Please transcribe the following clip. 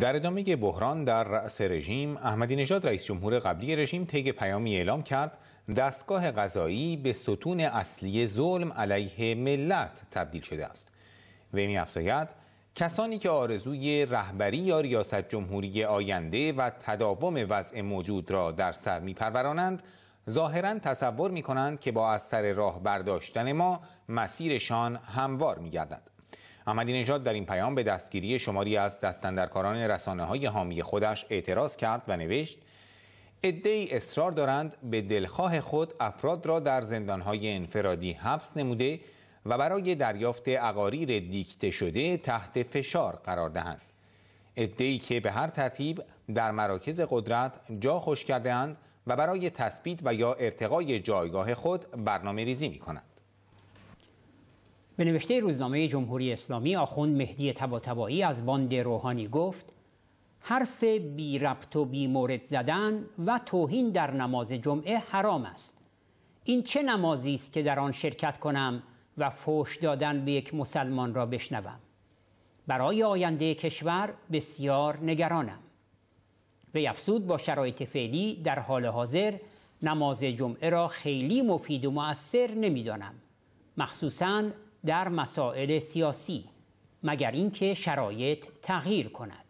در ادامه بحران در رأس رژیم احمدی نژاد رئیس جمهور قبلی رژیم طی پیامی اعلام کرد دستگاه قضایی به ستون اصلی ظلم علیه ملت تبدیل شده است وی میافزاید کسانی که آرزوی رهبری یا ریاست جمهوری آینده و تداوم وضع موجود را در سر پرورانند ظاهرا تصور می کنند که با از راه برداشتن ما مسیرشان هموار می گردد. احمدی نژاد در این پیام به دستگیری شماری از دستندرکاران رسانه های حامی خودش اعتراض کرد و نوشت ای اصرار دارند به دلخواه خود افراد را در زندانهای انفرادی حبس نموده و برای دریافت اقاریر دیکته شده تحت فشار قرار دهند ادعی که به هر ترتیب در مراکز قدرت جا خوش کرده و برای تثبیت و یا ارتقای جایگاه خود برنامه ریزی می کنند. به نوشته روزنامه جمهوری اسلامی آخوند مهدی تباتبایی از باند روحانی گفت حرف بی ربط و بی مورد زدن و توهین در نماز جمعه حرام است این چه نمازی است که در آن شرکت کنم و فوش دادن به یک مسلمان را بشنوم برای آینده کشور بسیار نگرانم به افزود با شرایط فعلی در حال حاضر نماز جمعه را خیلی مفید و مؤثر نمیدانم مخصوصاً در مسائل سیاسی مگر اینکه شرایط تغییر کند